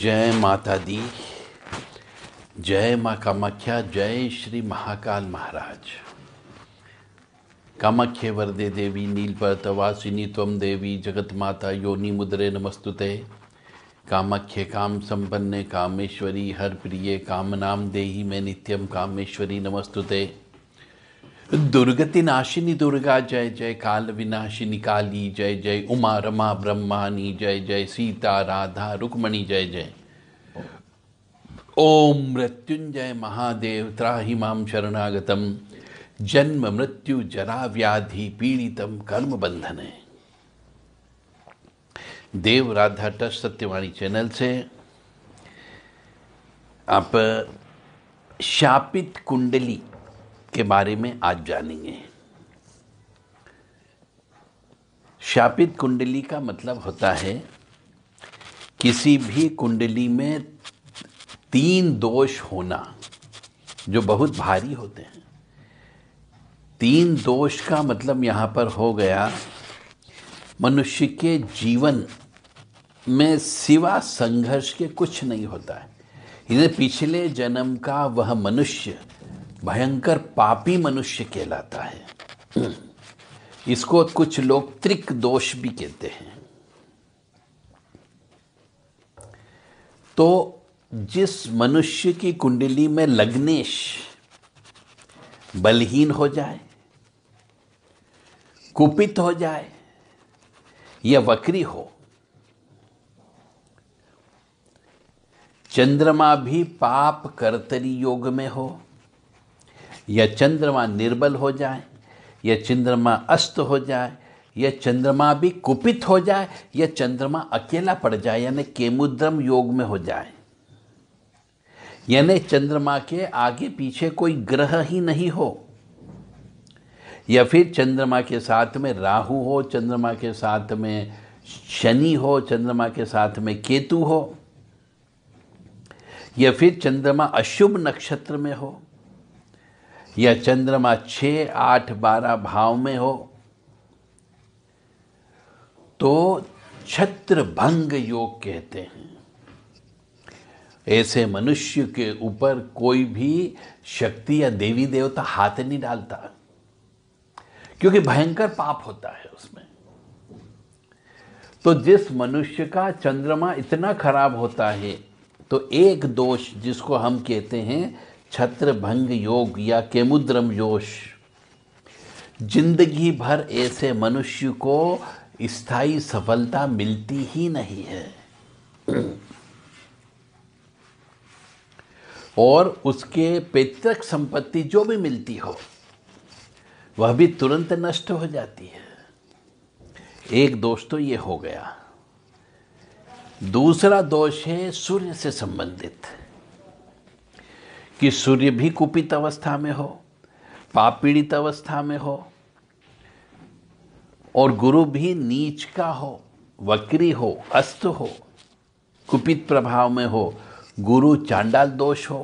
जय माता दी जय माँ कामाख्या जय श्री महाकाल महाराज कामाख्य वरदे देवी नील पर्तवासिनी त्वम देवी जगत माता योनि मुद्रे नमस्तुते कामाख्य काम संपन्ने कामेश्वरी हर प्रिय काम नाम देही मैं नित्यम कामेश्वरी नमस्तुते दुर्गति नाशिनी दुर्गा जय जय काल विनाशिनी काली जय जय उमा रमा ब्रह्मानी जय जय सीता राधा रुक्मणी जय जय ओम मृत्युंजय महादेव त्राही माम शरणागतम जन्म मृत्यु जरा व्याधि पीड़ितम कर्म बंधन देव राधा टच सत्यवाणी चैनल से आप शापित कुंडली के बारे में आज जानेंगे शापित कुंडली का मतलब होता है किसी भी कुंडली में तीन दोष होना जो बहुत भारी होते हैं तीन दोष का मतलब यहाँ पर हो गया मनुष्य के जीवन में सिवा संघर्ष के कुछ नहीं होता है इन्हें पिछले जन्म का वह मनुष्य भयंकर पापी मनुष्य कहलाता है इसको कुछ लोग त्रिक दोष भी कहते हैं तो जिस मनुष्य की कुंडली में लग्नेश बलहीन हो जाए कुपित हो जाए या वक्री हो चंद्रमा भी पाप कर्तरी योग में हो या चंद्रमा निर्बल हो जाए या चंद्रमा अस्त हो जाए यह चंद्रमा भी कुपित हो जाए यह चंद्रमा अकेला पड़ जाए यानी केमुद्रम योग में हो जाए यानी चंद्रमा के आगे पीछे कोई ग्रह ही नहीं हो या फिर चंद्रमा के साथ में राहु हो चंद्रमा के साथ में शनि हो चंद्रमा के साथ में केतु हो या फिर चंद्रमा अशुभ नक्षत्र में हो या चंद्रमा छ आठ बारह भाव में हो तो छत्र भंग योग कहते हैं ऐसे मनुष्य के ऊपर कोई भी शक्ति या देवी देवता हाथ नहीं डालता क्योंकि भयंकर पाप होता है उसमें तो जिस मनुष्य का चंद्रमा इतना खराब होता है तो एक दोष जिसको हम कहते हैं छत्र भंग योग या केमुद्रम जोश जिंदगी भर ऐसे मनुष्य को स्थायी सफलता मिलती ही नहीं है और उसके पैतृक संपत्ति जो भी मिलती हो वह भी तुरंत नष्ट हो जाती है एक दोष तो ये हो गया दूसरा दोष है सूर्य से संबंधित कि सूर्य भी कुपित अवस्था में हो पाप पीड़ित अवस्था में हो और गुरु भी नीच का हो वक्री हो अस्त हो कुपित प्रभाव में हो गुरु चांडाल दोष हो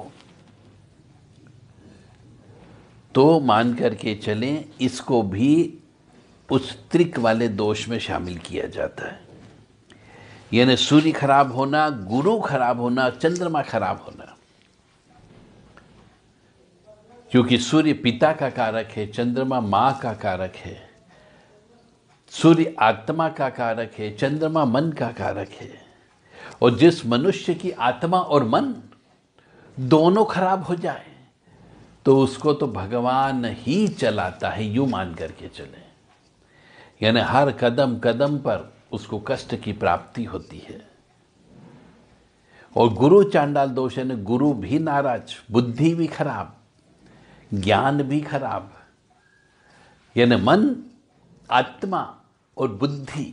तो मान करके चलें इसको भी उस त्रिक वाले दोष में शामिल किया जाता है यानी सूर्य खराब होना गुरु खराब होना चंद्रमा खराब होना क्योंकि सूर्य पिता का कारक है चंद्रमा माँ का कारक है सूर्य आत्मा का कारक है चंद्रमा मन का कारक है और जिस मनुष्य की आत्मा और मन दोनों खराब हो जाए तो उसको तो भगवान ही चलाता है यूं मान करके चले यानी हर कदम कदम पर उसको कष्ट की प्राप्ति होती है और गुरु चांडाल दोष यानी गुरु भी नाराज बुद्धि भी खराब ज्ञान भी खराब यानी मन आत्मा और बुद्धि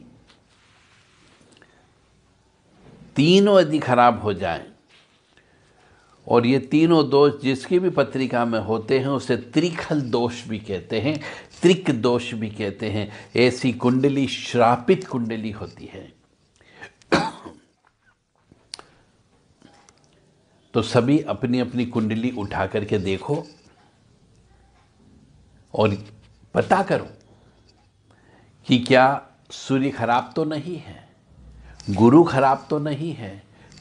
तीनों यदि खराब हो जाए और ये तीनों दोष जिसकी भी पत्रिका में होते हैं उसे त्रिखल दोष भी कहते हैं त्रिक दोष भी कहते हैं ऐसी कुंडली श्रापित कुंडली होती है तो सभी अपनी अपनी कुंडली उठा करके देखो और पता करो कि क्या सूर्य खराब तो नहीं है गुरु खराब तो नहीं है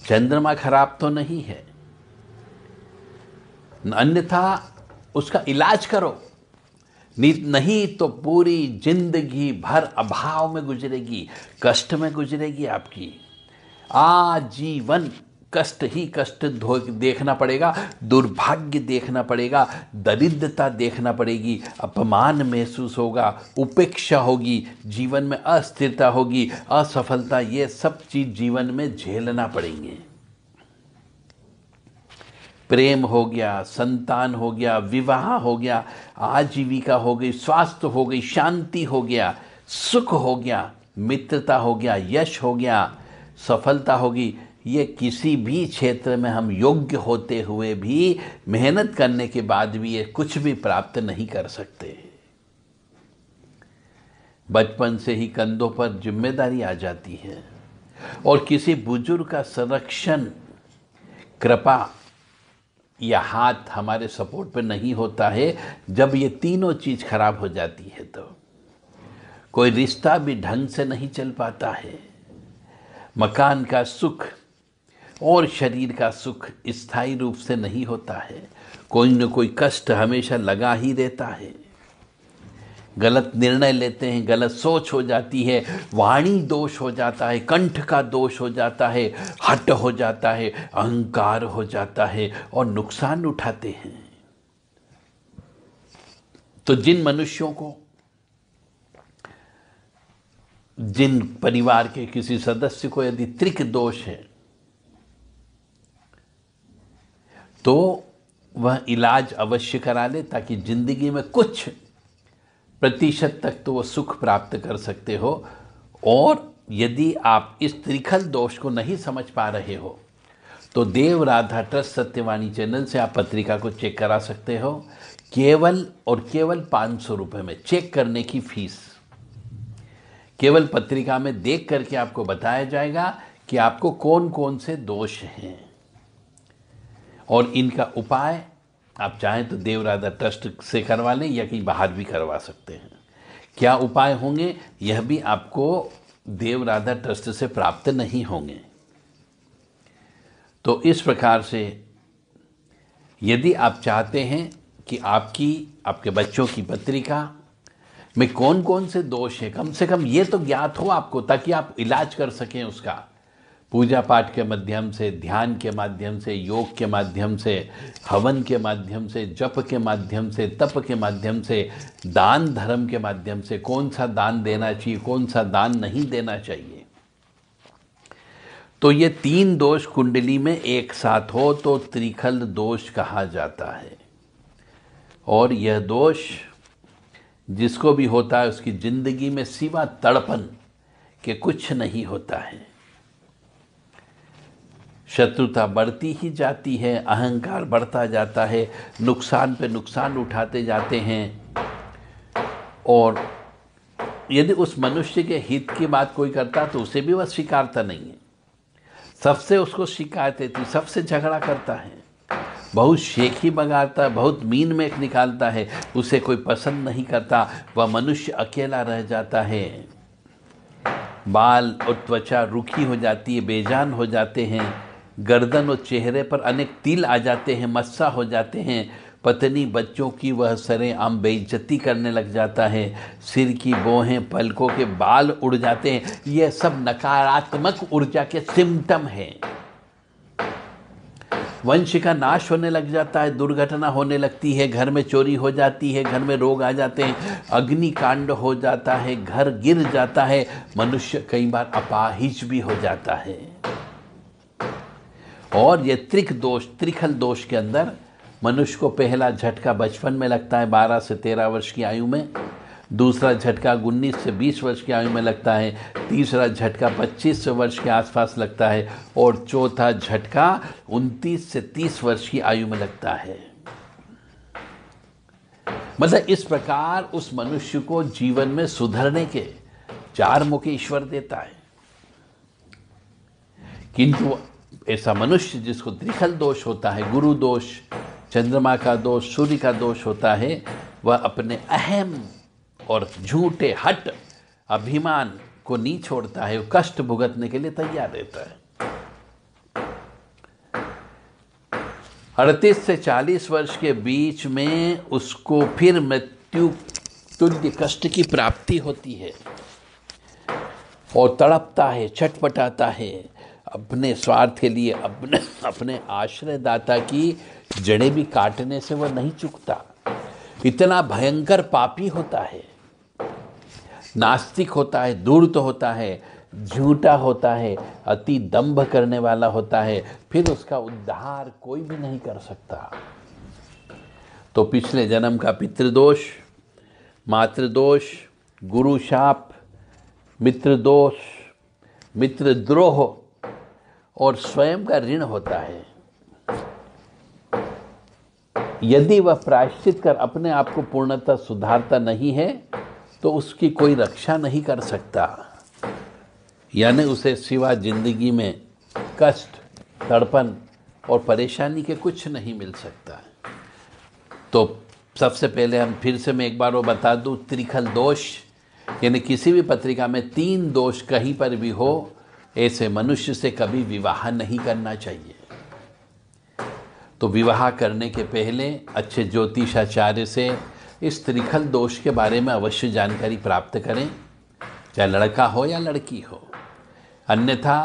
चंद्रमा खराब तो नहीं है अन्यथा उसका इलाज करो नहीं तो पूरी जिंदगी भर अभाव में गुजरेगी कष्ट में गुजरेगी आपकी आजीवन कष्ट ही कष्ट देखना पड़ेगा दुर्भाग्य देखना पड़ेगा दरिद्रता देखना पड़ेगी अपमान महसूस होगा उपेक्षा होगी जीवन में अस्थिरता होगी असफलता ये सब चीज़ जीवन में झेलना पड़ेंगे प्रेम हो गया संतान हो गया विवाह हो गया आजीविका हो गई स्वास्थ्य हो गई शांति हो गया सुख हो गया मित्रता हो गया यश हो गया सफलता होगी ये किसी भी क्षेत्र में हम योग्य होते हुए भी मेहनत करने के बाद भी ये कुछ भी प्राप्त नहीं कर सकते बचपन से ही कंधों पर जिम्मेदारी आ जाती है और किसी बुजुर्ग का संरक्षण कृपा या हाथ हमारे सपोर्ट पे नहीं होता है जब ये तीनों चीज़ खराब हो जाती है तो कोई रिश्ता भी ढंग से नहीं चल पाता है मकान का सुख और शरीर का सुख स्थायी रूप से नहीं होता है कोई न कोई कष्ट हमेशा लगा ही रहता है गलत निर्णय लेते हैं गलत सोच हो जाती है वाणी दोष हो जाता है कंठ का दोष हो जाता है हट हो जाता है अहंकार हो जाता है और नुकसान उठाते हैं तो जिन मनुष्यों को जिन परिवार के किसी सदस्य को यदि त्रिक दोष है तो वह इलाज अवश्य करा ले ताकि ज़िंदगी में कुछ प्रतिशत तक तो वह सुख प्राप्त कर सकते हो और यदि आप इस त्रिखल दोष को नहीं समझ पा रहे हो तो देव राधा ट्रस्ट सत्यवाणी चैनल से आप पत्रिका को चेक करा सकते हो केवल और केवल पाँच सौ रुपये में चेक करने की फीस केवल पत्रिका में देख करके आपको बताया जाएगा कि आपको कौन कौन से दोष हैं और इनका उपाय आप चाहें तो देवराधा ट्रस्ट से करवा लें या कहीं बाहर भी करवा सकते हैं क्या उपाय होंगे यह भी आपको देवराधा ट्रस्ट से प्राप्त नहीं होंगे तो इस प्रकार से यदि आप चाहते हैं कि आपकी आपके बच्चों की पत्रिका में कौन कौन से दोष है कम से कम ये तो ज्ञात हो आपको ताकि आप इलाज कर सकें उसका पूजा पाठ के माध्यम से ध्यान के माध्यम से योग के माध्यम से हवन के माध्यम से जप के माध्यम से तप के माध्यम से दान धर्म के माध्यम से कौन सा दान देना चाहिए कौन सा दान नहीं देना चाहिए तो ये तीन दोष कुंडली में एक साथ हो तो त्रिखल दोष कहा जाता है और यह दोष जिसको भी होता है उसकी ज़िंदगी में सिवा तड़पन के कुछ नहीं होता है शत्रुता बढ़ती ही जाती है अहंकार बढ़ता जाता है नुकसान पे नुकसान उठाते जाते हैं और यदि उस मनुष्य के हित की बात कोई करता तो उसे भी वह स्वीकारता नहीं है सबसे उसको शिकायतें थी सबसे झगड़ा करता है बहुत शेखी मंगाता है बहुत मीन मेख निकालता है उसे कोई पसंद नहीं करता वह मनुष्य अकेला रह जाता है बाल और त्वचा रुखी हो जाती है बेजान हो जाते हैं गर्दन और चेहरे पर अनेक तिल आ जाते हैं मस्सा हो जाते हैं पत्नी बच्चों की वह आम बेइज्जती करने लग जाता है सिर की बोहें पलकों के बाल उड़ जाते हैं यह सब नकारात्मक ऊर्जा के सिम्टम हैं वंश का नाश होने लग जाता है दुर्घटना होने लगती है घर में चोरी हो जाती है घर में रोग आ जाते हैं अग्निकांड हो जाता है घर गिर जाता है मनुष्य कई बार अपाहिज भी हो जाता है और ये त्रिक दोष त्रिखल दोष के अंदर मनुष्य को पहला झटका बचपन में लगता है बारह से तेरह वर्ष की आयु में दूसरा झटका उन्नीस से बीस वर्ष की आयु में लगता है तीसरा झटका पच्चीस वर्ष के आसपास लगता है और चौथा झटका उनतीस से तीस वर्ष की आयु में लगता है मतलब इस प्रकार उस मनुष्य को जीवन में सुधरने के चार मौके ईश्वर देता है किंतु ऐसा मनुष्य जिसको त्रिखल दोष होता है गुरु दोष चंद्रमा का दोष सूर्य का दोष होता है वह अपने अहम और झूठे हट अभिमान को नहीं छोड़ता है वो कष्ट भुगतने के लिए तैयार रहता है अड़तीस से चालीस वर्ष के बीच में उसको फिर मृत्यु तुल्य कष्ट की प्राप्ति होती है और तड़पता है छटपटाता है अपने स्वार्थ के लिए अपने अपने आश्रयदाता की जड़ें भी काटने से वह नहीं चुकता इतना भयंकर पापी होता है नास्तिक होता है दूर तो होता है झूठा होता है अति दंभ करने वाला होता है फिर उसका उद्धार कोई भी नहीं कर सकता तो पिछले जन्म का पितृदोष मातृदोष गुरु शाप मित्र दोष मित्र द्रोह और स्वयं का ऋण होता है यदि वह प्रायश्चित कर अपने आप को पूर्णतः सुधारता नहीं है तो उसकी कोई रक्षा नहीं कर सकता यानी उसे सिवा जिंदगी में कष्ट तड़पन और परेशानी के कुछ नहीं मिल सकता तो सबसे पहले हम फिर से मैं एक बार वो बता दूँ त्रिखल दोष यानी किसी भी पत्रिका में तीन दोष कहीं पर भी हो ऐसे मनुष्य से कभी विवाह नहीं करना चाहिए तो विवाह करने के पहले अच्छे ज्योतिषाचार्य से इस त्रिखल दोष के बारे में अवश्य जानकारी प्राप्त करें चाहे लड़का हो या लड़की हो अन्यथा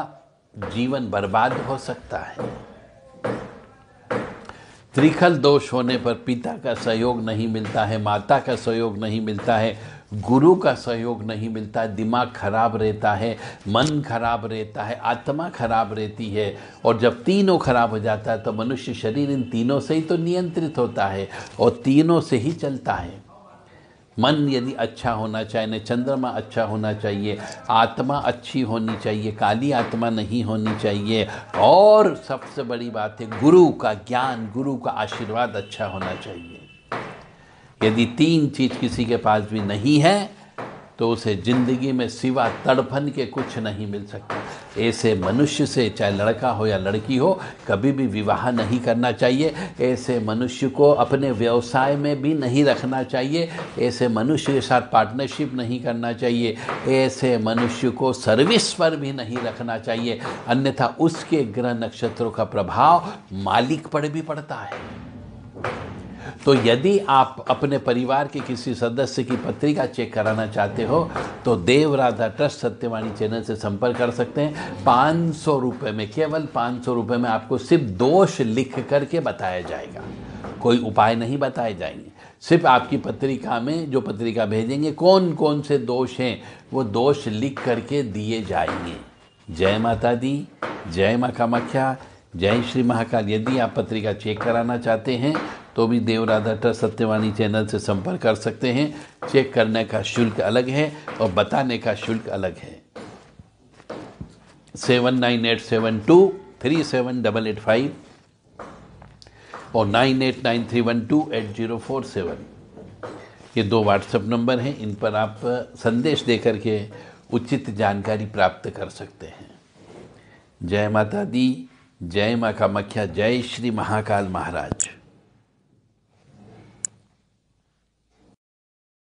जीवन बर्बाद हो सकता है त्रिखल दोष होने पर पिता का सहयोग नहीं मिलता है माता का सहयोग नहीं मिलता है गुरु का सहयोग नहीं मिलता दिमाग खराब रहता है मन खराब रहता है आत्मा खराब रहती है और जब तीनों खराब हो जाता है तो मनुष्य शरीर इन तीनों से ही तो नियंत्रित होता है और तीनों से ही चलता है मन यदि अच्छा होना चाहिए चंद्रमा अच्छा होना चाहिए आत्मा अच्छी होनी चाहिए काली आत्मा नहीं होनी चाहिए और सबसे बड़ी बात है गुरु का ज्ञान गुरु का आशीर्वाद अच्छा होना चाहिए यदि तीन चीज़ किसी के पास भी नहीं है तो उसे ज़िंदगी में सिवा तड़फन के कुछ नहीं मिल सकता ऐसे मनुष्य से चाहे लड़का हो या लड़की हो कभी भी विवाह नहीं करना चाहिए ऐसे मनुष्य को अपने व्यवसाय में भी नहीं रखना चाहिए ऐसे मनुष्य के साथ पार्टनरशिप नहीं करना चाहिए ऐसे मनुष्य को सर्विस पर भी नहीं रखना चाहिए अन्यथा उसके ग्रह नक्षत्रों का प्रभाव मालिक पर भी पड़ता है तो यदि आप अपने परिवार के किसी सदस्य की पत्रिका चेक कराना चाहते हो तो देव राधा ट्रस्ट सत्यवाणी चैनल से संपर्क कर सकते हैं पाँच सौ रुपये में केवल पाँच सौ रुपये में आपको सिर्फ दोष लिख करके बताया जाएगा कोई उपाय नहीं बताए जाएंगे सिर्फ आपकी पत्रिका में जो पत्रिका भेजेंगे कौन कौन से दोष हैं वो दोष लिख करके दिए जाएंगे जय माता दी जय माँ कामाख्या जय श्री महाकाल यदि आप पत्रिका चेक कराना चाहते हैं तो भी देवराधा ट्रस्ट सत्यवाणी चैनल से संपर्क कर सकते हैं चेक करने का शुल्क अलग है और बताने का शुल्क अलग है seven nine eight seven two three seven double eight five और nine eight nine three one two eight zero four seven ये दो व्हाट्सएप नंबर हैं इन पर आप संदेश देकर के उचित जानकारी प्राप्त कर सकते हैं जय माता दी जय माँ का मख्या जय श्री महाकाल महाराज